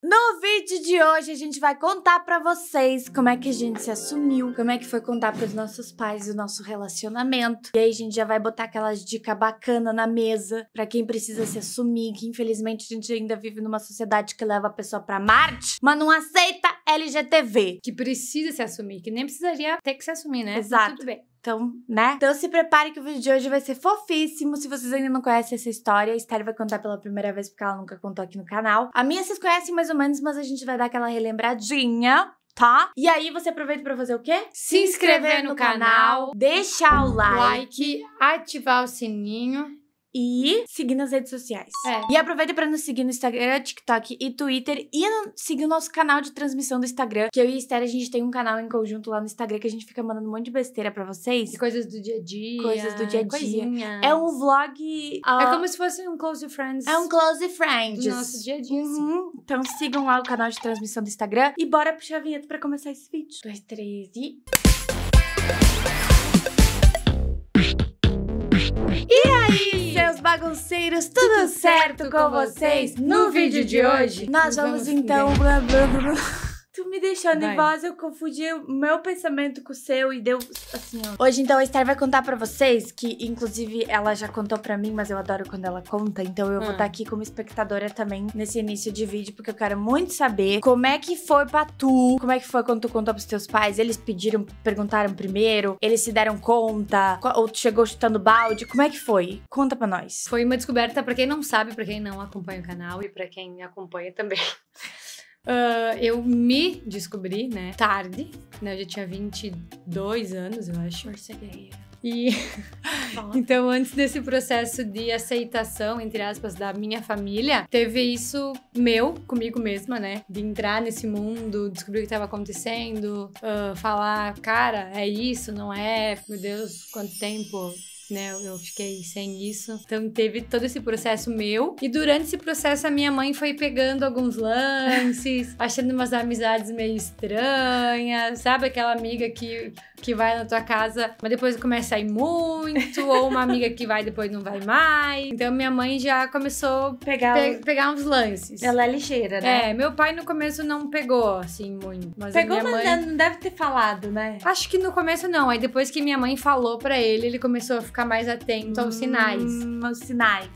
No vídeo de hoje a gente vai contar para vocês como é que a gente se assumiu, como é que foi contar para os nossos pais o nosso relacionamento. E aí a gente já vai botar aquelas dicas bacana na mesa para quem precisa se assumir, que infelizmente a gente ainda vive numa sociedade que leva a pessoa para Marte, mas não aceita LGTV. Que precisa se assumir, que nem precisaria ter que se assumir, né? Tá Exato. tudo bem. Então, né? Então se prepare que o vídeo de hoje vai ser fofíssimo. Se vocês ainda não conhecem essa história, a Esther vai contar pela primeira vez porque ela nunca contou aqui no canal. A minha vocês conhecem mais ou menos, mas a gente vai dar aquela relembradinha. Tá? E aí você aproveita para fazer o quê? Se inscrever no, no canal, canal, deixar o like, like, ativar o sininho e seguir nas redes sociais. É. E aproveita para nos seguir no Instagram, TikTok e Twitter e no, seguir o nosso canal de transmissão do Instagram, que eu e a Esther, a gente tem um canal em conjunto lá no Instagram que a gente fica mandando um monte de besteira para vocês. E coisas do dia a dia. Coisas do dia a dia. É um vlog... Uh, é como se fosse um Close Friends. É um Close Friends. Do nosso dia a dia, uhum. Então sigam lá o canal de transmissão do Instagram e bora puxar a vinheta pra começar esse vídeo. Dois, três e... E aí, seus bagunceiros, tudo, certo com vocês? No vídeo de hoje, nós vamos, então. Blá, blá, blá. Tu me deixou nervosa, eu confundi o meu pensamento com o seu e deu assim, ó. Hoje, então, a Esther vai contar para vocês, que inclusive ela já contou para mim, mas eu adoro quando ela conta, então eu hum. vou estar ah. tá aqui como espectadora também nesse início de vídeo, porque eu quero muito saber como é que foi pra tu, como é que foi quando tu contou pros teus pais, eles pediram, perguntaram primeiro, eles se deram conta, ou tu chegou chutando balde, como é que foi? Conta pra nós. Foi uma descoberta para quem não sabe, para quem não acompanha o canal e para quem acompanha também. Uh, eu me descobri, né, tarde, né, eu já tinha 22 anos, eu acho. Marceneira. E então, antes desse processo de aceitação, entre aspas, da minha família, teve isso meu, comigo mesma, né? De entrar nesse mundo, descobrir o que estava acontecendo, uh, falar, cara, é isso, não é? Meu Deus, quanto tempo né? Eu fiquei sem isso. Então teve todo esse processo meu. E durante esse processo, a minha mãe foi pegando alguns lances, achando umas amizades meio estranhas, sabe? Aquela amiga que, que vai na tua casa, mas depois começa a ir muito, ou uma amiga que vai e depois não vai mais. Então minha mãe já começou pegar pe pegar uns lances. Ela é ligeira, né? É, meu pai no começo não pegou, assim, muito. Mas pegou, mas não deve ter falado, né? Acho que no começo não. Aí depois que minha mãe falou para ele, ele começou a ficar ficar mais atento aos sinais. Hum, aos sinais.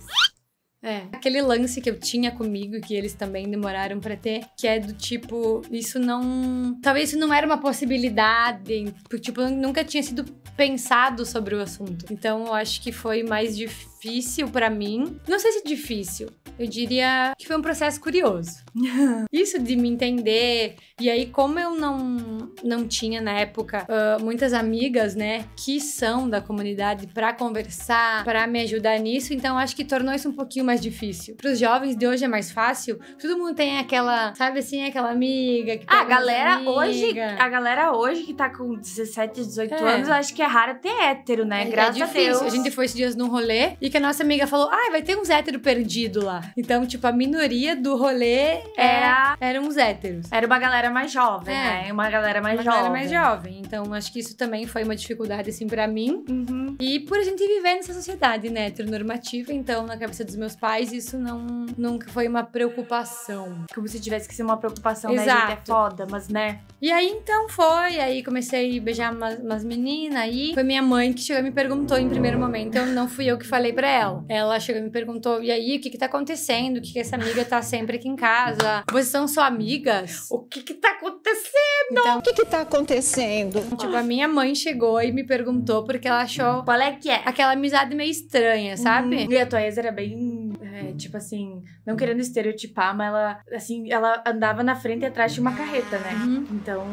É. Aquele lance que eu tinha comigo que eles também demoraram para ter, que é do tipo, isso não, talvez isso não era uma possibilidade, porque tipo, nunca tinha sido pensado sobre o assunto. Então eu acho que foi mais difícil difícil para mim. Não sei se difícil, eu diria que foi um processo curioso. Isso de me entender. E aí, como eu não, não tinha na época uh, muitas amigas, né, que são da comunidade para conversar, para me ajudar nisso, então acho que tornou isso um pouquinho mais difícil. Para os jovens de hoje é mais fácil. Todo mundo tem aquela, sabe assim, aquela amiga. Que ah, a galera amiga. hoje, a galera hoje que tá com 17, 18 é. anos, eu acho que é raro ter hétero, né? É, é Graças é a Deus. A gente foi esses dias num rolê e que a nossa amiga falou: ai, ah, vai ter uns héteros perdido lá. Então, tipo, a minoria do rolê era, é, é eram uns héteros. Era uma galera mais jovem, é. né? Uma galera mais uma jovem. Galera mais jovem. Então, acho que isso também foi uma dificuldade, assim, pra mim. Uhum. E por a gente viver nessa sociedade, né, heteronormativa, então, na cabeça dos meus pais, isso não nunca foi uma preocupação. Como se tivesse que ser uma preocupação, da né? Gente, é foda, mas né? E aí, então, foi. Aí comecei a beijar umas, umas meninas aí. Foi minha mãe que chegou e me perguntou em primeiro momento. Então, não fui eu que falei pra ela chegou e me perguntou: e aí, o que que tá acontecendo? O que que essa amiga tá sempre aqui em casa? Vocês são só amigas? O que que tá acontecendo? Então, o que que tá acontecendo? Tipo, a minha mãe chegou e me perguntou porque ela achou qual é que é aquela amizade meio estranha, sabe? Uhum. E a tua ex era bem é, uhum. tipo assim, não querendo estereotipar, mas ela, assim, ela andava na frente e atrás de uma carreta, né? Uhum. Então,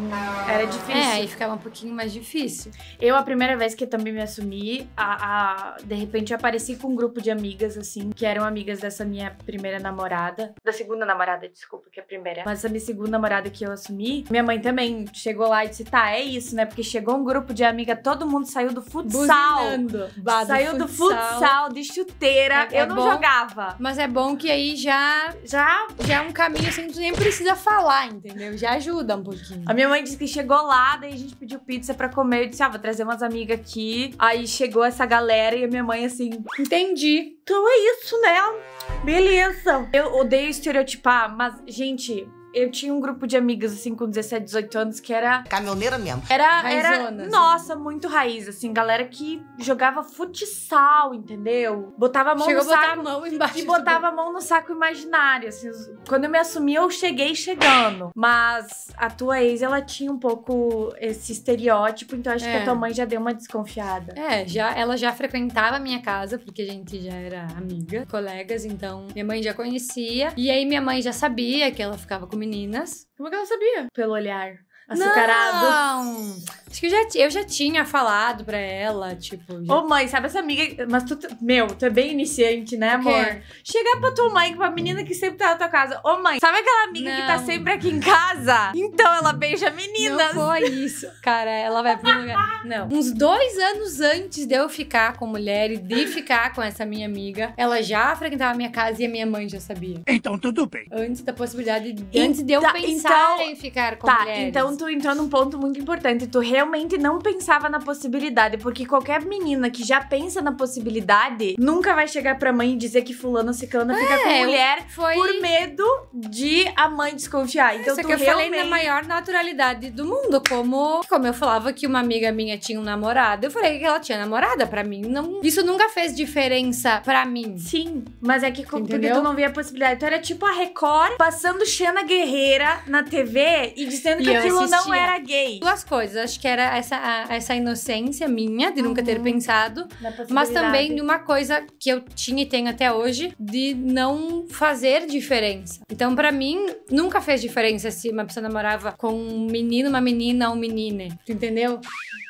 era é, difícil. É, aí ficava um pouquinho mais difícil. Eu, a primeira vez que também me assumi, a, a, de repente eu apareci com um grupo de amigas, assim, que eram amigas dessa minha primeira namorada. Da segunda namorada, desculpa, que é a primeira. Mas a minha segunda namorada que eu assumi, minha mãe também chegou lá e disse, tá, é isso, né? Porque chegou um grupo de amiga, todo mundo saiu do futsal. saiu do futsal, futsal de chuteira. É, eu é não bom. jogava. Mas é bom que aí já, já, já é um caminho assim que tu nem precisa falar, entendeu? Já ajuda um pouquinho. A minha mãe disse que chegou lá, daí a gente pediu pizza pra comer. Eu disse, ah, vou trazer umas amigas aqui. Aí chegou essa galera e a minha mãe assim, entendi. Então é isso, né? Beleza. Eu odeio estereotipar, mas, gente, eu tinha um grupo de amigas, assim, com 17, 18 anos, que era. Caminhoneira mesmo. Era. Raizona, era né? nossa, muito raiz, assim. Galera que jogava futsal, entendeu? Botava a mão Chegou no saco. a mão embaixo. E botava do... a mão no saco imaginário, assim. Quando eu me assumi, eu cheguei chegando. Mas a tua ex, ela tinha um pouco esse estereótipo, então acho é. que a é. tua mãe já deu uma desconfiada. É, já, ela já frequentava a minha casa, porque a gente já era amiga, colegas, então minha mãe já conhecia. E aí minha mãe já sabia que ela ficava com meninas. Como é que ela sabia? Pelo olhar açucarado. Não! Acho que eu já, eu já tinha falado pra ela, tipo. Já... Ô, mãe, sabe essa amiga. Mas tu. Meu, tu é bem iniciante, né, amor? Chegar pra tua mãe, pra menina que sempre tá na tua casa. Ô, mãe, sabe aquela amiga não. que tá sempre aqui em casa? Então ela beija meninas. Não foi isso. Cara, ela vai pro lugar. Não. Uns dois anos antes de eu ficar com mulher e de ficar com essa minha amiga, ela já frequentava a minha casa e a minha mãe já sabia. Então tudo bem. Antes da possibilidade. De, então, antes de eu pensar então, em ficar com tá, Então tu entrou num ponto muito importante. Tu realmente não pensava na possibilidade, porque qualquer menina que já pensa na possibilidade nunca vai chegar pra mãe e dizer que fulano ciclana é, fica com mulher foi... por medo de a mãe desconfiar. Então Isso tu que eu realmente... falei na maior naturalidade do mundo, como como eu falava que uma amiga minha tinha um namorado, eu falei que ela tinha namorada para mim, não. Isso nunca fez diferença para mim. Sim, mas é que como, porque tu não via a possibilidade. Tu então, era tipo a Record passando Xena Guerreira na TV e dizendo e que aquilo não era gay. Duas coisas. Acho que era essa, a, essa inocência minha de nunca ter uhum. pensado, mas também de uma coisa que eu tinha e tenho até hoje de não fazer diferença. Então, para mim, nunca fez diferença se uma pessoa namorava com um menino, uma menina ou um menino. Entendeu?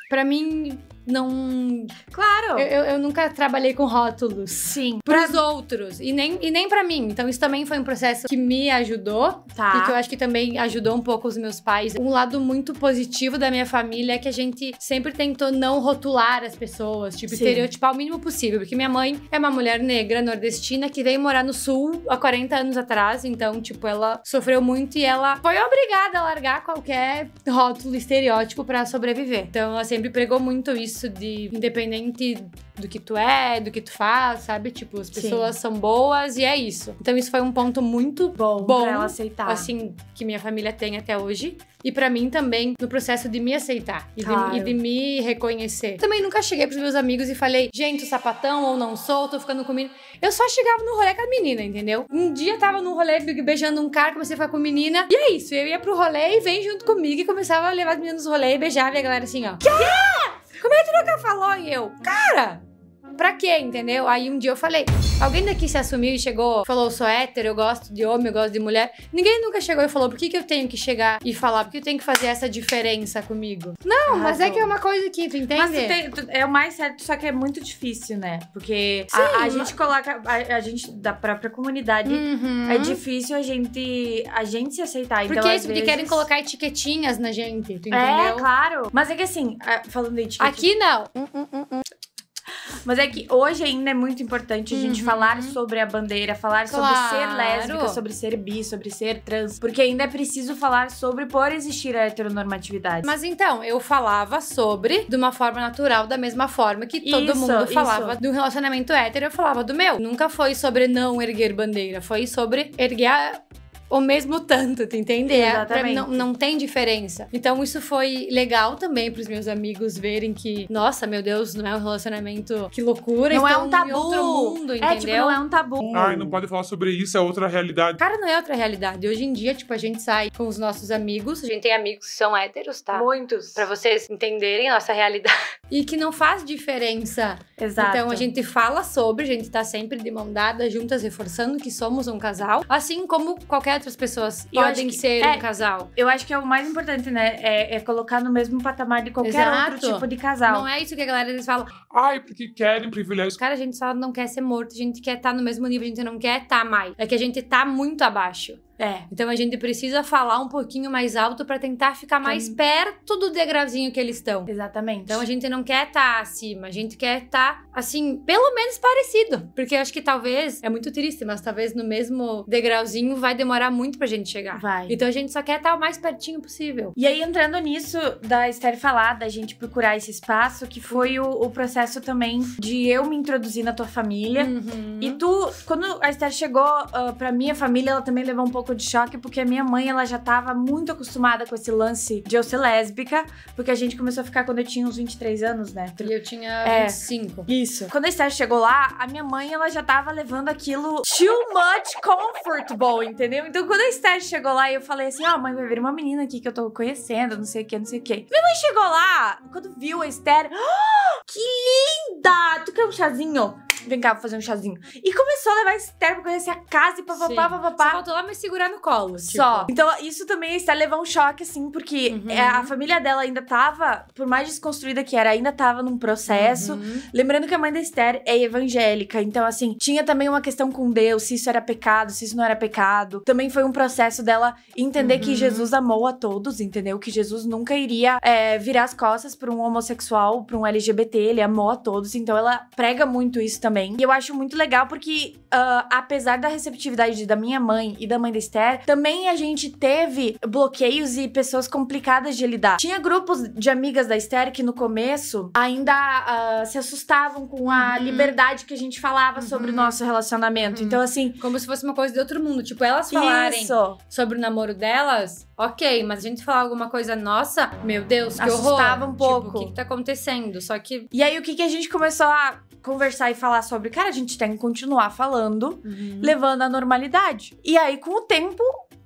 Pra mim, não. Claro! Eu, eu, nunca trabalhei com rótulos. Sim. Pros pra... outros. E nem, e nem pra mim. Então, isso também foi um processo que me ajudou. Tá. E que eu acho que também ajudou um pouco os meus pais. Um lado muito positivo da minha família é que a gente sempre tentou não rotular as pessoas, tipo, Sim. estereotipar o mínimo possível. Porque minha mãe é uma mulher negra, nordestina, que veio morar no sul há 40 anos atrás. Então, tipo, ela sofreu muito e ela foi obrigada a largar qualquer rótulo, estereótipo para sobreviver. Então, ela sempre pregou muito isso isso de independente do que tu é, do que tu faz, sabe? Tipo, as pessoas Sim. são boas e é isso. Então isso foi um ponto muito bom, bom pra ela aceitar. Assim, que minha família tem até hoje. E para mim também, no processo de me aceitar e, claro. de, e de me reconhecer. Também nunca cheguei pros meus amigos e falei, gente, sapatão ou não sou, tô ficando com menina. Eu só chegava no rolê com a menina, entendeu? Um dia tava no rolê beijando um cara, comecei a ficar com menina. E é isso, eu ia pro rolê e vem junto comigo e começava a levar as meninas no rolê e beijava e a galera assim, ó. Quê? Como é que tu nunca falou? E eu, cara, pra quê, entendeu? Aí um dia eu falei, alguém daqui se assumiu e chegou, falou, sou hétero, eu gosto de homem, eu gosto de mulher. Ninguém nunca chegou e falou, por que, que eu tenho que chegar e falar? Por que eu tenho que fazer essa diferença comigo? Não, ah, mas tô... é que é uma coisa que tu entende. Mas tu tem, tu, é o mais certo, só que é muito difícil, né? Porque Sim, a, a mas... gente coloca, a, a, gente da própria comunidade, é uhum. é difícil a gente, a gente se aceitar. Porque então, é isso, porque vezes... querem colocar etiquetinhas na gente, tu é, entendeu? É, claro. Mas é que assim, falando de Aqui não. uh, uh, uh. Mas é que hoje ainda é muito importante a gente uhum. falar uhum. sobre a bandeira, falar claro. sobre ser lésbica, sobre ser bi, sobre ser trans. Porque ainda é preciso falar sobre por existir a heteronormatividade. Mas então, eu falava sobre de uma forma natural, da mesma forma que todo isso, mundo falava isso. do relacionamento hétero, eu falava do meu. Nunca foi sobre não erguer bandeira, foi sobre erguer a o mesmo tanto, tu tá entende? É, Exatamente. pra, não, não tem diferença. Então isso foi legal também pros meus amigos verem que, nossa, meu Deus, não é um relacionamento, que loucura. Não é um tabu. Outro mundo, entendeu? É, tipo, não é um tabu. Ai, não pode falar sobre isso, é outra realidade. Cara, não é outra realidade. Hoje em dia, tipo, a gente sai com os nossos amigos, a gente tem amigos que são héteros, tá? Muitos. Pra vocês entenderem nossa realidade e que não faz diferença. Exato. Então a gente fala sobre, a gente tá sempre de mão dada, juntas, reforçando que somos um casal, assim como qualquer outras pessoas e podem que, ser é, um casal. Eu acho que é o mais importante, né? É, é colocar no mesmo patamar de qualquer Exato. outro tipo de casal. Não é isso que a galera eles fala. Ai, porque querem privilégios. Cara, a gente só não quer ser morto, a gente quer estar tá no mesmo nível, a gente não quer estar tá mais. É que a gente tá muito abaixo. É, então a gente precisa falar um pouquinho mais alto para tentar ficar mais perto do degrauzinho que eles estão. Exatamente. Então a gente não quer estar tá acima, a gente quer estar, tá, assim, pelo menos parecido. Porque acho que talvez, é muito triste, mas talvez no mesmo degrauzinho vai demorar muito pra gente chegar. Vai. Então a gente só quer estar tá o mais pertinho possível. E aí, entrando nisso, da Esther falar, da gente procurar esse espaço, que foi o, o processo também de eu me introduzir na tua família. Uhum. E tu, quando a Esther chegou uh, pra minha família, ela também levou um pouco pouco de choque, porque a minha mãe, ela já tava muito acostumada com esse lance de eu ser lésbica, porque a gente começou a ficar quando eu tinha uns 23 anos, né? E eu tinha é, 25. Isso. Quando a Esther chegou lá, a minha mãe, ela já tava levando aquilo too much comfortable, entendeu? Então, quando a Esther chegou lá, eu falei assim, ó, oh, mãe, vai vir uma menina aqui que eu tô conhecendo, não sei o que, não sei o que. Minha mãe chegou lá, quando viu a Esther, oh, que linda! Tu quer um chazinho? Vem cá, vou fazer um chazinho. E começou a levar esse termo pra conhecer assim, a casa e papapá, papapá. Só faltou lá me segurar no colo. Só. Tipo. Então, isso também está levando um choque, assim, porque uhum. É, a família dela ainda tava, por mais desconstruída que era, ainda tava num processo. Uhum. Lembrando que a mãe da Esther é evangélica. Então, assim, tinha também uma questão com Deus, se isso era pecado, se isso não era pecado. Também foi um processo dela entender uhum. que Jesus amou a todos, entendeu? Que Jesus nunca iria é, virar as costas pra um homossexual, pra um LGBT. Ele amou a todos. Então, ela prega muito isso também também. E eu acho muito legal porque, uh, apesar da receptividade da minha mãe e da mãe da Esther, também a gente teve bloqueios e pessoas complicadas de lidar. Tinha grupos de amigas da Esther que no começo ainda uh, se assustavam com a uhum. liberdade que a gente falava uhum. sobre o nosso relacionamento. Uhum. Então, assim. Como se fosse uma coisa de outro mundo. Tipo, elas falarem isso. sobre o namoro delas, ok, mas a gente falar alguma coisa nossa, meu Deus, que Assustava horror. um pouco. Tipo, o que, que tá acontecendo? Só que. E aí, o que, que a gente começou a conversar e falar falar sobre, cara, a gente tem que continuar falando, uhum. levando à normalidade. E aí, com o tempo,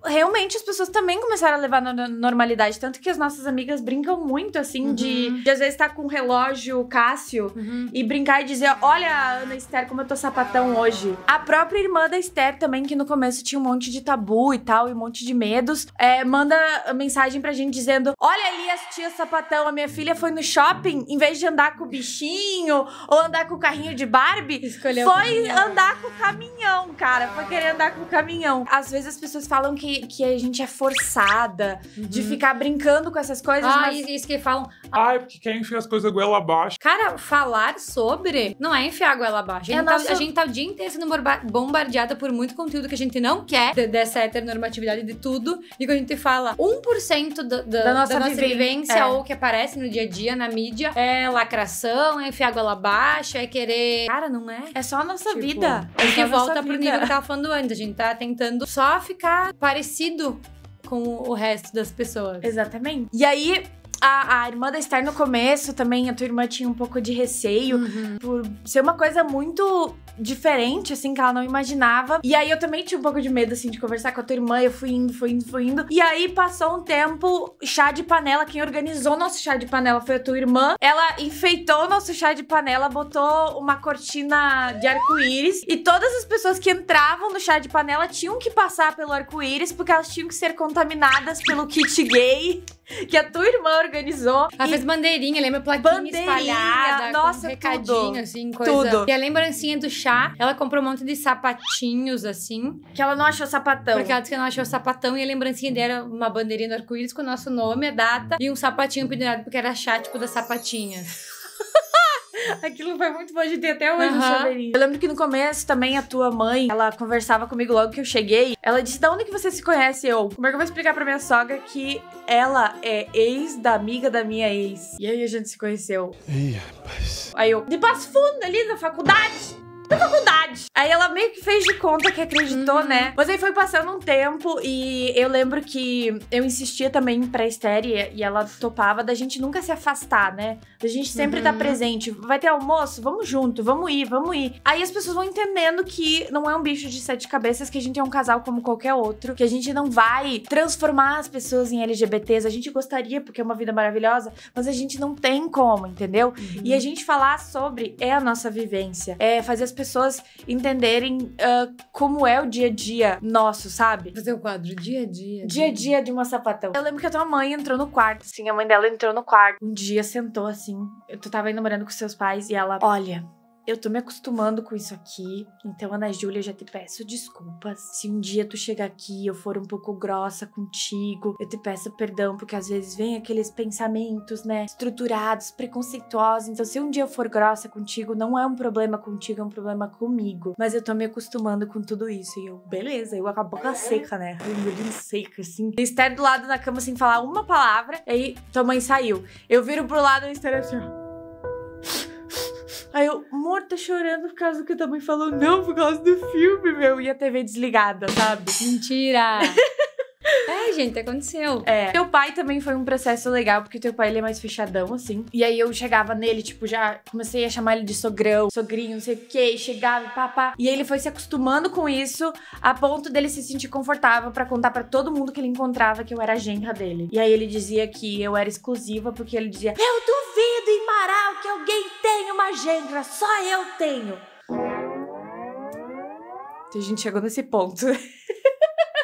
realmente as pessoas também começaram a levar na normalidade. Tanto que as nossas amigas brincam muito, assim, uhum. de, de, às vezes estar tá com um relógio Cássio uhum. e brincar e dizer: Olha, Ana Esther, como eu tô sapatão hoje. A própria irmã da Esther também, que no começo tinha um monte de tabu e tal, e um monte de medos, é, manda mensagem pra gente dizendo: Olha ali as tias sapatão, a minha filha foi no shopping, em vez de andar com o bichinho ou andar com o carrinho de Barbie, Escolheu foi andar com o caminhão, cara. Foi querer andar com o caminhão. Às vezes as pessoas falam que que, a gente é forçada uhum. de ficar brincando com essas coisas. Ah, mas... isso que falam. Ah, Ai, porque quer enfiar as coisas goela abaixo. Cara, falar sobre não é enfiar a goela abaixo. A gente, é tá, a gente tá o dia inteiro sendo bombardeada por muito conteúdo que a gente não quer, de, dessa heteronormatividade de tudo. E quando a gente fala 1% do, do, da nossa, da nossa vivência, é. ou que aparece no dia a dia, na mídia, é lacração, é enfiar a goela abaixo, é querer. Cara, não é. É só a nossa tipo, vida. É gente é volta pro nível que tava falando antes. A gente tá tentando só ficar parecendo parecido com o resto das pessoas. Exatamente. E aí a, a irmã da Star no começo também, a tua irmã tinha um pouco de receio uhum. por ser uma coisa muito diferente, assim, que ela não imaginava. E aí eu também tinha um pouco de medo, assim, de conversar com a tua irmã. Eu fui indo, fui indo, fui indo. E aí passou um tempo, chá de panela. Quem organizou nosso chá de panela foi a tua irmã. Ela enfeitou nosso chá de panela, botou uma cortina de arco-íris. E todas as pessoas que entravam no chá de panela tinham que passar pelo arco-íris, porque elas tinham que ser contaminadas pelo kit gay que a tua irmã organizou. Ela e... fez bandeirinha, lembra? Plaquinha bandeirinha, espalhada, nossa, um recadinho, tudo. assim, coisa. Tudo. E a lembrancinha do chá, ela comprou um monte de sapatinhos, assim. Que ela não achou sapatão. Porque ela disse que não achou sapatão e a lembrancinha dela era uma bandeirinha do arco-íris com o nosso nome, a data e um sapatinho pendurado, porque era chá, tipo, das sapatinhas. Aquilo foi muito bom de ter até hoje uhum. o chaveirinho. Eu lembro que no começo também a tua mãe, ela conversava comigo logo que eu cheguei. Ela disse: Da onde que você se conhece? Eu, como é que eu vou explicar pra minha sogra que ela é ex da amiga da minha ex? E aí a gente se conheceu. Ih, rapaz. Aí eu, de Passo Fundo, ali na faculdade da faculdade. Aí ela meio que fez de conta que acreditou, uhum. né? Mas aí foi passando um tempo e eu lembro que eu insistia também pra Estéria e ela topava da gente nunca se afastar, né? Da gente sempre estar tá uhum. tá presente. Vai ter almoço? Vamos junto, vamos ir, vamos ir. Aí as pessoas vão entendendo que não é um bicho de sete cabeças, que a gente é um casal como qualquer outro, que a gente não vai transformar as pessoas em LGBTs. A gente gostaria, porque é uma vida maravilhosa, mas a gente não tem como, entendeu? Uhum. E a gente falar sobre é a nossa vivência, é fazer as pessoas pessoas entenderem uh, como é o dia a dia nosso, sabe? Fazer o quadro dia a dia. Dia a né? dia de uma sapatão. Eu lembro que a tua mãe entrou no quarto, Sim, a mãe dela entrou no quarto. Um dia sentou assim, tu tava aí namorando com seus pais e ela, olha, eu tô me acostumando com isso aqui. Então, Ana Júlia, já te peço desculpas. Se um dia tu chegar aqui e eu for um pouco grossa contigo, eu te peço perdão, porque às vezes vem aqueles pensamentos, né, estruturados, preconceituosos. Então, se um dia eu for grossa contigo, não é um problema contigo, é um problema comigo. Mas eu tô me acostumando com tudo isso. E eu, beleza, eu acabo com a boca seca, né? Engolindo seca, assim. Eu estar do lado na cama sem falar uma palavra, e aí tua mãe saiu. Eu viro pro lado e estar assim, ó. Aí eu, Morta chorando por causa do que a tua mãe falou. Não, por causa do filme, meu. E a TV desligada, sabe? Mentira! É, gente, aconteceu. É. Teu pai também foi um processo legal, porque teu pai ele é mais fechadão, assim. E aí eu chegava nele, tipo, já comecei a chamar ele de sogrão, sogrinho, não sei o quê, chegava, papá. E ele foi se acostumando com isso, a ponto dele se sentir confortável para contar para todo mundo que ele encontrava que eu era a genra dele. E aí ele dizia que eu era exclusiva, porque ele dizia: Eu duvido em Marau que alguém tenha uma genra, só eu tenho. Então a gente chegou nesse ponto.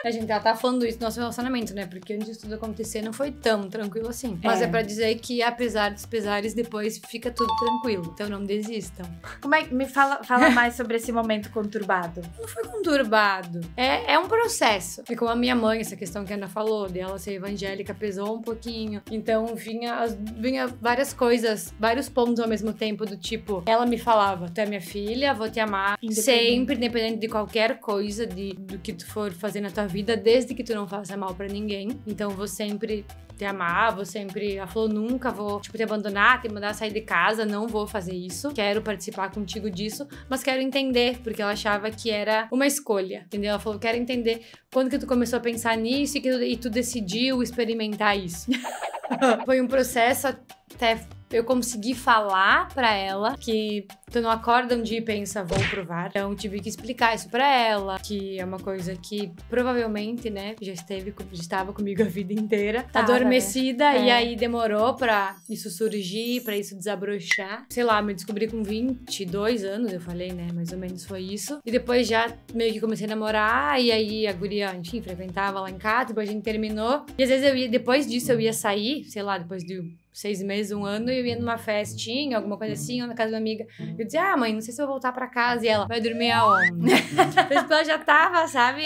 A gente já tá falando isso do nosso relacionamento, né? Porque antes de tudo acontecer não foi tão tranquilo assim. É. Mas é, é para dizer que, apesar dos pesares, depois fica tudo tranquilo. Então não desistam. Como é que me fala, fala mais sobre esse momento conturbado? Não foi conturbado. É, é um processo. É como a minha mãe, essa questão que a Ana falou, dela ser evangélica pesou um pouquinho. Então vinha, as, vinha várias coisas, vários pontos ao mesmo tempo, do tipo, ela me falava, tu é minha filha, vou te amar. Independente. Sempre, independente de qualquer coisa, de, do que tu for fazer na tua vida, desde que tu não faça mal para ninguém. Então vou sempre te amar, vou sempre. Ela falou: nunca vou, tipo, te abandonar, te mandar sair de casa, não vou fazer isso. Quero participar contigo disso, mas quero entender, porque ela achava que era uma escolha, entendeu? Ela falou: quero entender quando que tu começou a pensar nisso e, que tu, e tu decidiu experimentar isso. Foi um processo até eu consegui falar para ela que Tu não acorda um dia e pensa, vou provar. Então, tive que explicar isso para ela, que é uma coisa que provavelmente, né, já esteve, já estava comigo a vida inteira. adormecida é. e aí demorou para isso surgir, para isso desabrochar. Sei lá, me descobri com 22 anos, eu falei, né, mais ou menos foi isso. E depois já meio que comecei a namorar e aí a guria, enfim, frequentava lá em casa, depois a gente terminou. E às vezes eu ia, depois disso eu ia sair, sei lá, depois de seis meses, um ano, eu ia numa festinha, alguma coisa assim, ou na casa de uma amiga. Eu disse, ah, mãe, não sei se eu vou voltar pra casa. E ela, vai dormir aonde? Uhum. tipo, ela já tava, sabe?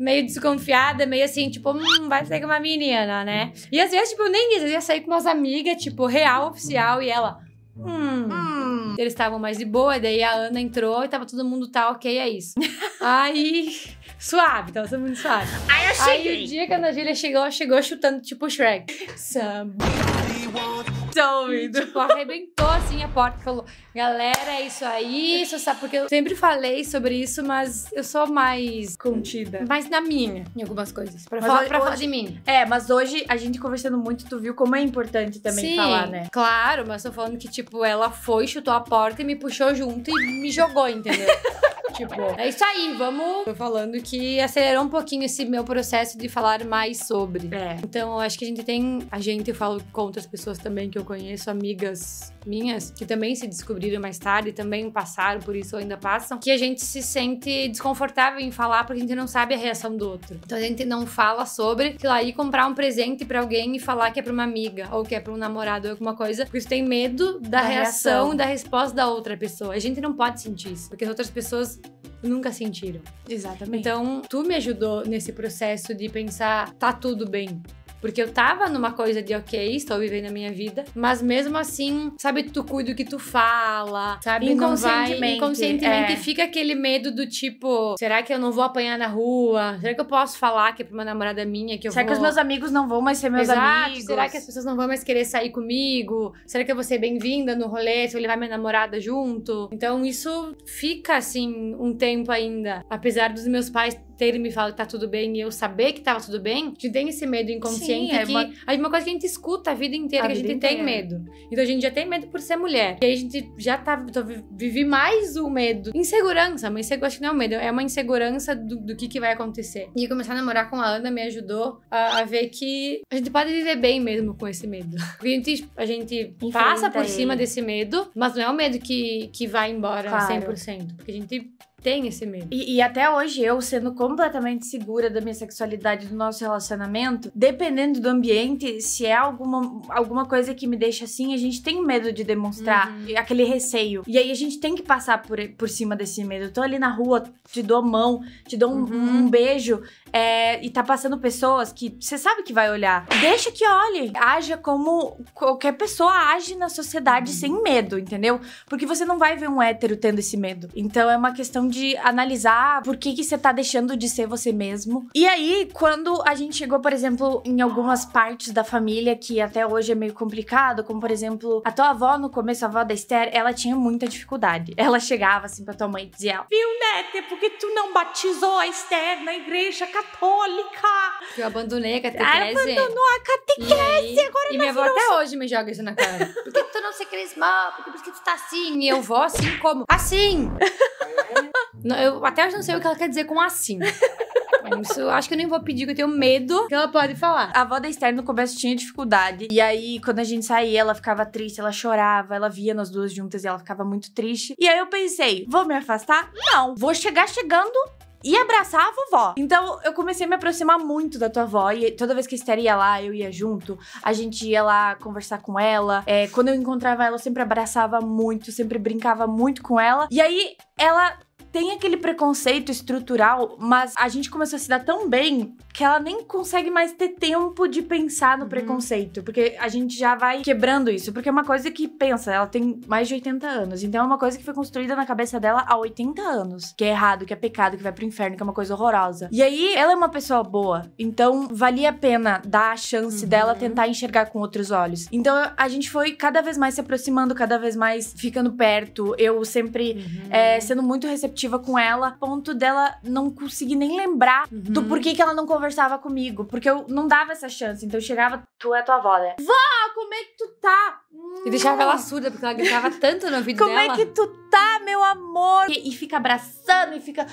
Meio desconfiada, meio assim, tipo, hum, vai sair com uma menina, né? E às vezes, tipo, eu nem ia, eu ia sair com umas amigas, tipo, real, oficial, e ela, hum. hum. Eles estavam mais de boa, daí a Ana entrou e tava todo mundo tá ok, é isso. Aí, suave, tava todo mundo suave. Aí eu cheguei. Aí o dia que a Ana Júlia chegou, ela chegou chutando tipo Shrek. Somebody Então, ouvindo. E, tipo, arrebentou assim a porta e falou: galera, é isso aí, isso sabe? Porque eu sempre falei sobre isso, mas eu sou mais. Contida. Mais na minha, em algumas coisas. Pra, falar, hoje, pra falar de mim. É, mas hoje a gente conversando muito, tu viu como é importante também Sim, falar, né? Claro, mas tô falando que, tipo, ela foi, chutou a porta e me puxou junto e me jogou, entendeu? Tipo, é isso aí, vamos. Tô falando que acelerou um pouquinho esse meu processo de falar mais sobre. É. Então, eu acho que a gente tem. A gente, eu falo com outras pessoas também que eu conheço, amigas minhas, que também se descobriram mais tarde, também passaram por isso ou ainda passam, que a gente se sente desconfortável em falar porque a gente não sabe a reação do outro. Então, a gente não fala sobre, sei lá, ir comprar um presente para alguém e falar que é pra uma amiga ou que é pra um namorado ou alguma coisa, porque você tem medo da, da reação, reação, da resposta da outra pessoa. A gente não pode sentir isso, porque as outras pessoas nunca sentiram. Exatamente. Então, tu me ajudou nesse processo de pensar, tá tudo bem. Porque eu tava numa coisa de, ok, estou vivendo a minha vida, mas mesmo assim, sabe, tu cuida o que tu fala, sabe? Inconscientemente. Vai, inconscientemente é. fica aquele medo do tipo, será que eu não vou apanhar na rua? Será que eu posso falar que é pra uma namorada minha que eu será vou... Será que os meus amigos não vão mais ser meus Exato. amigos? Será que as pessoas não vão mais querer sair comigo? Será que eu vou ser bem-vinda no rolê se eu levar minha namorada junto? Então isso fica assim um tempo ainda. Apesar dos meus pais terem me falado que tá tudo bem e eu saber que tava tudo bem, te tem esse medo inconsciente Sim, gente é que. Uma... uma coisa que a gente escuta a vida inteira, a que a gente inteira. tem medo. Então a gente já tem medo por ser mulher. E aí a gente já tá. Tô, vivi mais o medo. Insegurança, mas insegu... acho que não é um medo, é uma insegurança do, do que, que vai acontecer. E começar a namorar com a Ana me ajudou a, a ver que a gente pode viver bem mesmo com esse medo. A gente, a gente passa por ele. cima desse medo, mas não é um medo que, que vai embora claro. 100%. Porque a gente tem esse medo. E, e, até hoje, eu sendo completamente segura da minha sexualidade, do nosso relacionamento, dependendo do ambiente, se é alguma, alguma coisa que me deixa assim, a gente tem medo de demonstrar uhum. aquele receio. E aí a gente tem que passar por, por cima desse medo. Eu tô ali na rua, te dou a mão, te dou um, uhum. um beijo é, e tá passando pessoas que você sabe que vai olhar, deixa que olhe. Haja como qualquer pessoa age na sociedade sem medo, entendeu? Porque você não vai ver um hétero tendo esse medo. Então é uma questão de analisar por que, que você tá deixando de ser você mesmo. E aí, quando a gente chegou, por exemplo, em algumas partes da família que até hoje é meio complicado, como por exemplo, a tua avó no começo, a avó da Esther, ela tinha muita dificuldade. Ela chegava assim pra tua mãe e dizia: Viu, Nete, porque tu não batizou a Esther na igreja católica. Eu abandonei a ah, catequese. abandonou a catequese, e agora E minha avó até hoje me joga isso na cara. Por que tu não se crismou? Por que tu tá assim? E eu vou assim como? Assim! eu até hoje não sei o que ela quer dizer com assim. Isso, acho que eu nem vou pedir, que eu tenho medo que ela pode falar. A avó da Esther no começo tinha dificuldade. E aí, quando a gente saía, ela ficava triste, ela chorava, ela via nós duas juntas e ela ficava muito triste. E aí eu pensei, vou me afastar? Não. Vou chegar chegando e abraçar a vovó. Então eu comecei a me aproximar muito da tua avó. E toda vez que a Esther ia lá, eu ia junto. A gente ia lá conversar com ela. É, quando eu encontrava ela, eu sempre abraçava muito, sempre brincava muito com ela. E aí ela tem aquele preconceito estrutural, mas a gente começou a se dar tão bem que ela nem consegue mais ter tempo de pensar no uhum. preconceito, porque a gente já vai quebrando isso, porque é uma coisa que pensa, ela tem mais de 80 anos, então é uma coisa que foi construída na cabeça dela há 80 anos, que é errado, que é pecado, que vai pro inferno, que é uma coisa horrorosa. E aí ela é uma pessoa boa, então valia a pena dar a chance uhum. dela tentar enxergar com outros olhos. Então a gente foi cada vez mais se aproximando, cada vez mais ficando perto, eu sempre uhum. é, sendo muito receptiva afetiva com ela, ponto dela não conseguir nem lembrar uhum. do porquê que ela não conversava comigo. Porque eu não dava essa chance. Então eu chegava, tu é tua avó, né? Vó, como é que tu tá? Hum. E deixava ela hum. surda, porque ela gritava tanto no vídeo como dela. Como é que tu tá, meu amor? E, e fica abraçando e fica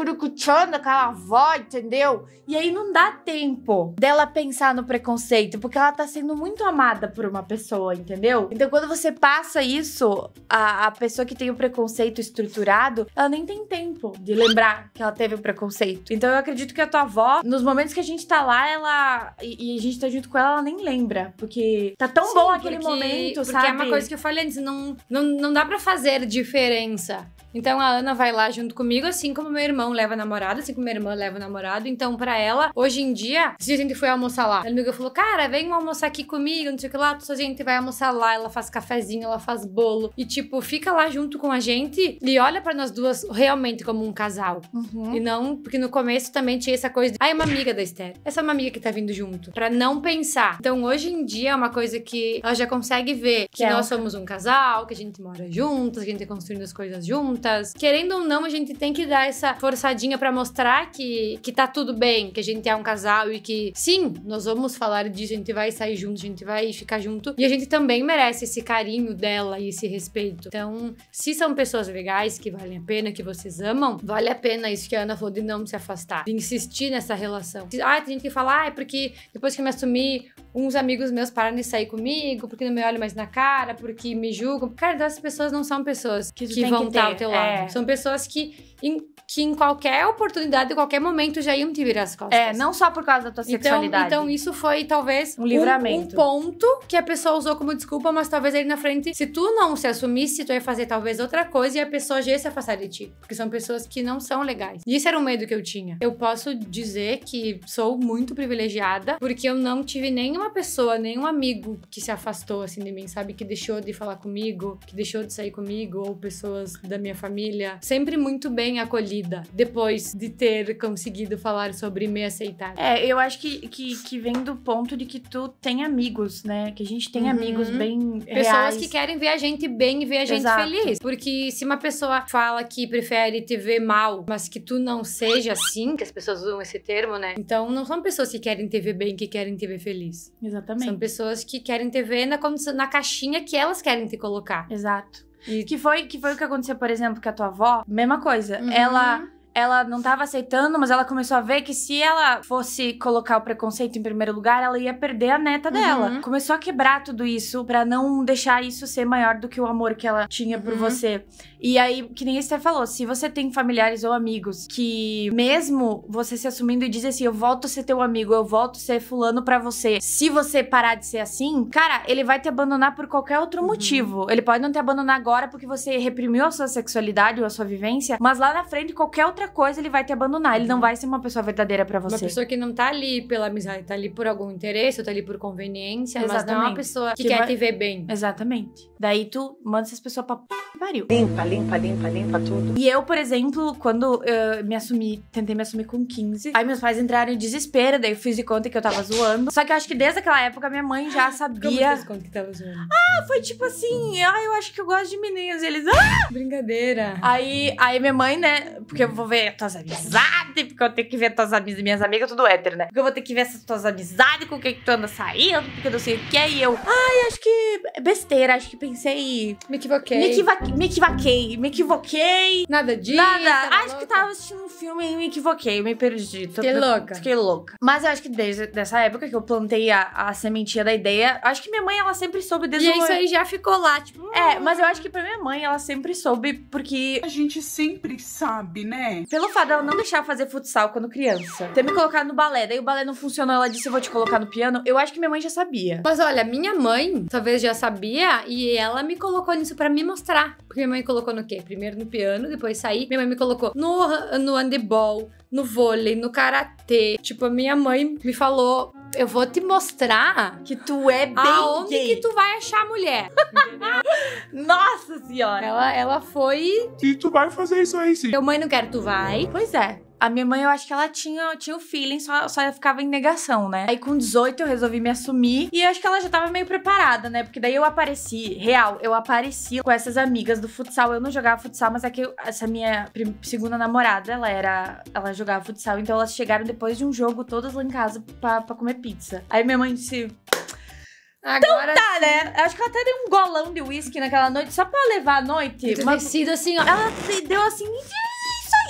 curucuchando aquela avó, entendeu? E aí não dá tempo dela pensar no preconceito, porque ela tá sendo muito amada por uma pessoa, entendeu? Então quando você passa isso, a, a pessoa que tem o preconceito estruturado, ela nem tem tempo de lembrar que ela teve o um preconceito. Então eu acredito que a tua avó, nos momentos que a gente tá lá, ela. E, e a gente tá junto com ela, ela nem lembra. Porque tá tão Sim, bom aquele porque, momento, porque sabe? Porque é uma coisa que eu falei antes, não, não, não dá para fazer diferença. Então a Ana vai lá junto comigo, assim como meu irmão irmão leva namorado, assim como minha irmã leva namorado. Então, pra ela, hoje em dia, se a gente foi almoçar lá, a amiga falou: Cara, vem almoçar aqui comigo, não sei o que lá, a gente vai almoçar lá. Ela faz cafezinho, ela faz bolo. E, tipo, fica lá junto com a gente e olha para nós duas realmente como um casal. Uhum. E não, porque no começo também tinha essa coisa de, ah, é uma amiga da Esther. Essa é uma amiga que tá vindo junto. para não pensar. Então, hoje em dia é uma coisa que ela já consegue ver que, que é nós somos um casal, que a gente mora juntas, que a gente tá construindo as coisas juntas. Querendo ou não, a gente tem que dar essa força forçadinha para mostrar que, que tá tudo bem, que a gente é um casal e que, sim, nós vamos falar disso, a gente vai sair junto, a gente vai ficar junto. E a gente também merece esse carinho dela e esse respeito. Então, se são pessoas legais, que valem a pena, que vocês amam, vale a pena isso que a Ana falou de não se afastar, de insistir nessa relação. Ah, tem gente que fala, ah, é porque depois que eu me assumi, uns amigos meus param de sair comigo, porque não me olham mais na cara, porque me julgam. Cara, essas pessoas não são pessoas que, que vão estar tá ao teu lado. É. São pessoas que, in, que qualquer oportunidade, em qualquer momento, já iam te virar as costas. É, não só por causa da tua então, sexualidade. Então, isso foi talvez um, livramento. Um, um ponto que a pessoa usou como desculpa, mas talvez ali na frente, se tu não se assumisse, tu ia fazer talvez outra coisa e a pessoa já ia se afastar de ti. Porque são pessoas que não são legais. E isso era um medo que eu tinha. Eu posso dizer que sou muito privilegiada, porque eu não tive nenhuma pessoa, nenhum amigo que se afastou assim de mim, sabe? Que deixou de falar comigo, que deixou de sair comigo, ou pessoas da minha família. Sempre muito bem acolhida depois de ter conseguido falar sobre me aceitar? É, eu acho que, que, que vem do ponto de que tu tem amigos, né? Que a gente tem uhum. amigos bem Pessoas reais. que querem ver a gente bem e ver a gente Exato. feliz. Porque se uma pessoa fala que prefere te ver mal, mas que tu não seja assim, que as pessoas usam esse termo, né? Então não são pessoas que querem te ver bem, que querem te ver feliz. Exatamente. São pessoas que querem te ver na, na caixinha que elas querem te colocar. Exato. E... Que, foi, que foi o que aconteceu, por exemplo, com a tua avó. Mesma coisa. Uhum. Ela ela não estava aceitando, mas ela começou a ver que se ela fosse colocar o preconceito em primeiro lugar, ela ia perder a neta uhum. dela. Começou a quebrar tudo isso para não deixar isso ser maior do que o amor que ela tinha por uhum. você. E aí, que nem você falou, se você tem familiares ou amigos que mesmo você se assumindo e diz assim, eu volto a ser teu amigo, eu volto a ser fulano para você. Se você parar de ser assim, cara, ele vai te abandonar por qualquer outro uhum. motivo. Ele pode não te abandonar agora porque você reprimiu a sua sexualidade ou a sua vivência, mas lá na frente qualquer outra outra coisa, ele vai te abandonar. Ele não uhum. vai ser uma pessoa verdadeira para você. Uma pessoa que não tá ali pela amizade, tá ali por algum interesse, ou tá ali por conveniência, Exatamente. mas não é uma pessoa que, que quer vai... te ver bem. Exatamente. Daí tu manda essas pessoas pra p... pariu. Limpa, limpa, limpa, limpa tudo. E eu, por exemplo, quando eu me assumi, tentei me assumir com 15, aí meus pais entraram em desespero, daí eu fiz de conta que eu tava zoando. Só que eu acho que desde aquela época minha mãe já sabia. Como conta que tava zoando? Ah, foi tipo assim, ah, eu acho que eu gosto de meninos. E eles, ah! Brincadeira. Aí, aí minha mãe, né, porque eu vou ver tuas amizades, porque eu tenho que ver tuas amizades minhas amigas, tudo hétero, né? Porque eu vou ter que ver essas tuas amizades, com quem que tu anda saindo, porque eu não sei o que, e eu, ai, acho que é besteira, acho que pensei. Me equivoquei. Me, equiva me equivoquei, me equivoquei. Nada disso. Nada. Acho que tava assistindo um filme e me equivoquei, me perdi. Fiquei louca. Fiquei louca. Mas eu acho que desde essa época que eu plantei a, a sementinha da ideia, acho que minha mãe, ela sempre soube desde E é isso aí já ficou lá, tipo. É, hum. mas eu acho que pra minha mãe, ela sempre soube, porque. A gente sempre sabe, né? Pelo fato dela não deixar fazer futsal quando criança, ter me colocado no balé, daí o balé não funcionou, ela disse: eu vou te colocar no piano. Eu acho que minha mãe já sabia. Mas olha, minha mãe talvez já sabia e ela me colocou nisso para me mostrar. Porque minha mãe colocou no quê? Primeiro no piano, depois saí. Minha mãe me colocou no, no handebol, no vôlei, no karatê. Tipo, a minha mãe me falou eu vou te mostrar que tu é bem aonde gay. que tu vai achar mulher. Nossa senhora! Ela, ela foi. E tu vai fazer isso aí sim. Teu mãe não quer, tu vai. Pois é. A minha mãe, eu acho que ela tinha, tinha o feeling, só, só ficava em negação, né? Aí com 18 eu resolvi me assumir e eu acho que ela já tava meio preparada, né? Porque daí eu apareci, real, eu apareci com essas amigas do futsal. Eu não jogava futsal, mas é que eu, essa minha segunda namorada, ela era. Ela jogava futsal, então elas chegaram depois de um jogo todas lá em casa pra, pra comer pizza. Aí minha mãe disse: Agora então tá, sim. né? Acho que ela até deu um golão de uísque naquela noite, só pra levar a noite. Mas... assim, ó. Ela deu assim,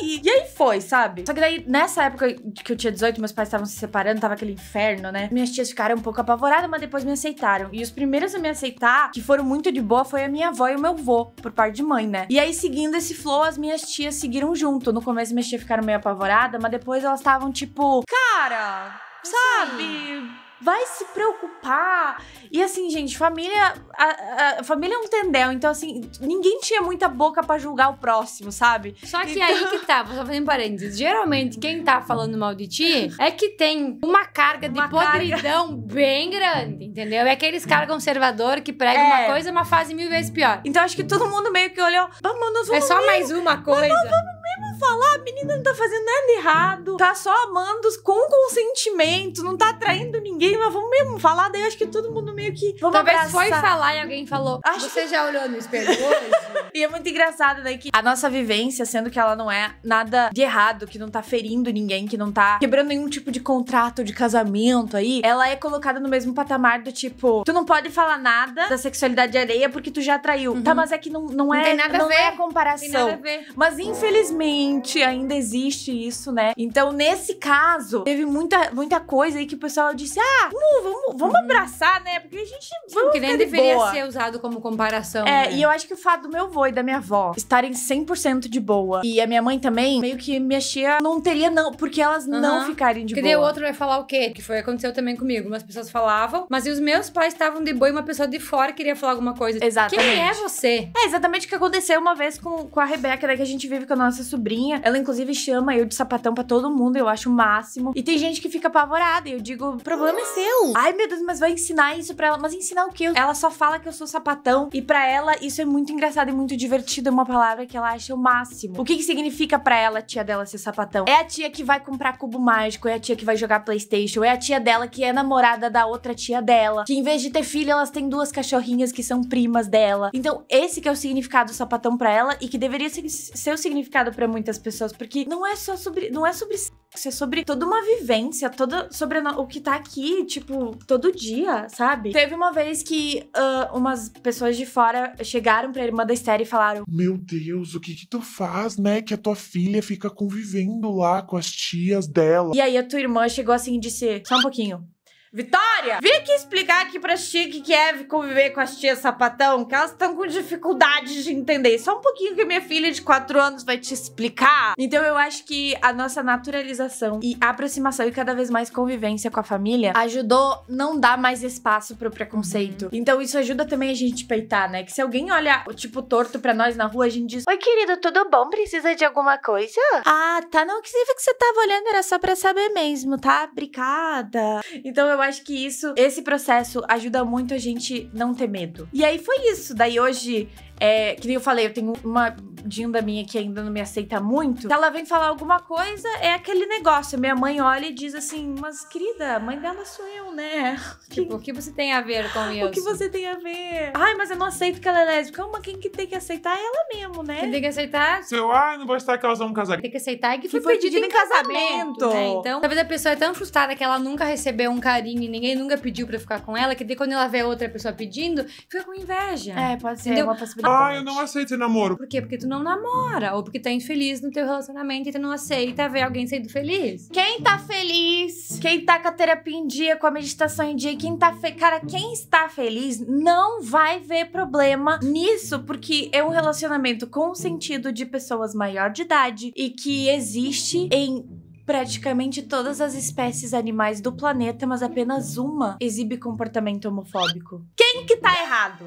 aí. E aí foi, sabe? Só que daí, nessa época que eu tinha 18, meus pais estavam se separando, tava aquele inferno, né? Minhas tias ficaram um pouco apavoradas, mas depois me aceitaram. E os primeiros a me aceitar, que foram muito de boa, foi a minha avó e o meu avô, por parte de mãe, né? E aí, seguindo esse flow, as minhas tias seguiram junto. No começo, minhas tias ficaram meio apavoradas, mas depois elas estavam tipo, cara, assim. sabe? Sim vai se preocupar. E assim, gente, família. A, a família é um tendel, então assim, ninguém tinha muita boca para julgar o próximo, sabe? Só que então... aí que tá, vou só fazer um parênteses. Geralmente, quem tá falando mal de ti é que tem uma carga uma de podridão carga... bem grande, entendeu? É aqueles caras conservador que prega é. uma coisa, uma fase mil vezes pior. Então acho que todo mundo meio que olhou. Vamos, vamos, É só mais uma coisa. vamos, vamos falar, a menina não tá fazendo nada errado, tá só amando com consentimento, não tá atraindo ninguém, mas vamos mesmo falar, daí acho que todo mundo meio que. Vamos Talvez abraçar. foi falar e alguém falou. Acho você que... já olhou no espelho hoje? e é muito engraçado, né? Que a nossa vivência, sendo que ela não é nada de errado, que não tá ferindo ninguém, que não tá quebrando nenhum tipo de contrato de casamento aí, ela é colocada no mesmo patamar do tipo, tu não pode falar nada da sexualidade alheia porque tu já traiu. Uhum. Tá, mas é que não, não é. é não tem nada não a ver. é a comparação. Mas infelizmente Gente, ainda existe isso, né? Então, nesse caso, teve muita, muita coisa aí que o pessoal disse: ah, vamos, vamos, vamos uhum. abraçar, né? Porque a gente. Vamos que nem deveria boa. ser usado como comparação. É, né? e eu acho que o fato do meu avô e da minha avó estarem 100% de boa e a minha mãe também, meio que minha tia não teria, não, porque elas uhum. não ficarem de que boa. Porque o outro vai falar o quê? Que foi aconteceu também comigo. Umas pessoas falavam, mas os meus pais estavam de boa e uma pessoa de fora queria falar alguma coisa. Exatamente. Quem é você? É exatamente o que aconteceu uma vez com, com a Rebeca, né? Que a gente vive com a nossa sobrinha sobrinha, ela inclusive chama eu de sapatão pra todo mundo, eu acho o máximo. E tem gente que fica apavorada, e eu digo, o problema é seu. Ai, meu Deus, mas vai ensinar isso pra ela. Mas ensinar o quê? Ela só fala que eu sou sapatão, e pra ela isso é muito engraçado e muito divertido, é uma palavra que ela acha o máximo. O que que significa pra ela a tia dela ser sapatão? É a tia que vai comprar cubo mágico, é a tia que vai jogar Playstation, é a tia dela que é namorada da outra tia dela, que em vez de ter filho, elas têm duas cachorrinhas que são primas dela. Então, esse que é o significado do sapatão pra ela, e que deveria ser o significado pra muitas pessoas, porque não é só sobre, não é sobre sexo, é sobre toda uma vivência, toda sobre o que tá aqui, tipo, todo dia, sabe? Teve uma vez que uh, umas pessoas de fora chegaram pra irmã da Esther e falaram: Meu Deus, o que que tu faz, né? Que a tua filha fica convivendo lá com as tias dela. E aí a tua irmã chegou assim e disse: Só um pouquinho. Vitória, vim aqui explicar aqui pra Chique que, que é conviver com as tias sapatão, que elas estão com dificuldade de entender. Só um pouquinho que minha filha de 4 anos vai te explicar. Então eu acho que a nossa naturalização e aproximação e cada vez mais convivência com a família ajudou não dar mais espaço pro preconceito. Uhum. Então isso ajuda também a gente peitar, né? Que se alguém olha o tipo torto pra nós na rua, a gente diz: Oi, querido, tudo bom? Precisa de alguma coisa? Ah, tá. Não, o que significa que você tava olhando era só pra saber mesmo, tá? Obrigada. Então eu eu acho que isso, esse processo ajuda muito a gente não ter medo. E aí foi isso. Daí hoje é, que nem eu falei, eu tenho uma dinda minha que ainda não me aceita muito. se Ela vem falar alguma coisa, é aquele negócio. Minha mãe olha e diz assim: Mas querida, mãe dela sou eu, né? Tipo, o que você tem a ver com isso? O que você tem a ver? Ai, mas eu não aceito que ela é lésbica. uma quem que tem que aceitar é ela mesmo, né? Quem tem que aceitar? Seu, ai não vou estar causando um casamento. Tem que aceitar é que, que foi, foi pedido, pedido em casamento. casamento né? Então, talvez a pessoa é tão frustrada que ela nunca recebeu um carinho e ninguém nunca pediu pra ficar com ela, que daí quando ela vê outra pessoa pedindo, fica com inveja. É, pode ser. Entendeu? É uma possibilidade. Então, ah, eu não aceito namoro. Por quê? Porque tu não namora. Ou porque tá infeliz no teu relacionamento e tu não aceita ver alguém sendo feliz. Quem tá feliz, quem tá com a terapia em dia, com a meditação em dia, quem tá. Cara, quem está feliz não vai ver problema nisso, porque é um relacionamento com sentido de pessoas maior de idade e que existe em praticamente todas as espécies animais do planeta, mas apenas uma exibe comportamento homofóbico. Quem que tá errado?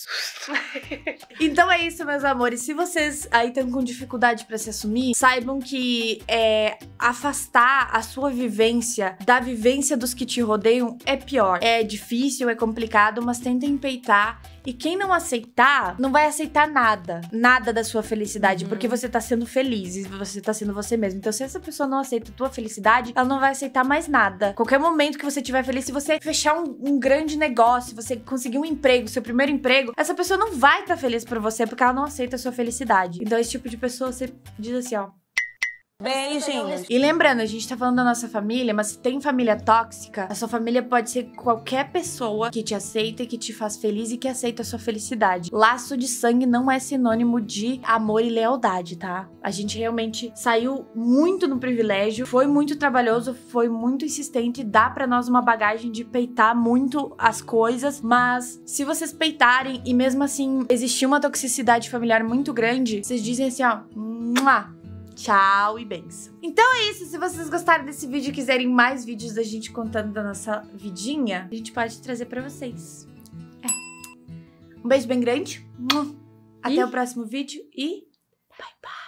então é isso, meus amores. Se vocês aí estão com dificuldade para se assumir, saibam que é, afastar a sua vivência da vivência dos que te rodeiam é pior. É difícil, é complicado, mas tentem peitar e quem não aceitar, não vai aceitar nada. Nada da sua felicidade. Uhum. Porque você tá sendo feliz e você tá sendo você mesmo. Então, se essa pessoa não aceita a tua felicidade, ela não vai aceitar mais nada. Qualquer momento que você tiver feliz, se você fechar um, um grande negócio, você conseguir um emprego, seu primeiro emprego, essa pessoa não vai estar tá feliz por você porque ela não aceita a sua felicidade. Então, esse tipo de pessoa, você diz assim, ó. Beijinhos. É e lembrando, a gente tá falando da nossa família, mas se tem família tóxica, a sua família pode ser qualquer pessoa que te aceita, que te faz feliz e que aceita a sua felicidade. Laço de sangue não é sinônimo de amor e lealdade, tá? A gente realmente saiu muito no privilégio, foi muito trabalhoso, foi muito insistente, dá para nós uma bagagem de peitar muito as coisas, mas se vocês peitarem e mesmo assim existir uma toxicidade familiar muito grande, vocês dizem assim, ó, Tchau e benção. Então é isso. Se vocês gostaram desse vídeo e quiserem mais vídeos da gente contando da nossa vidinha, a gente pode trazer para vocês. É. Um beijo bem grande. Até e... o próximo vídeo e bye bye.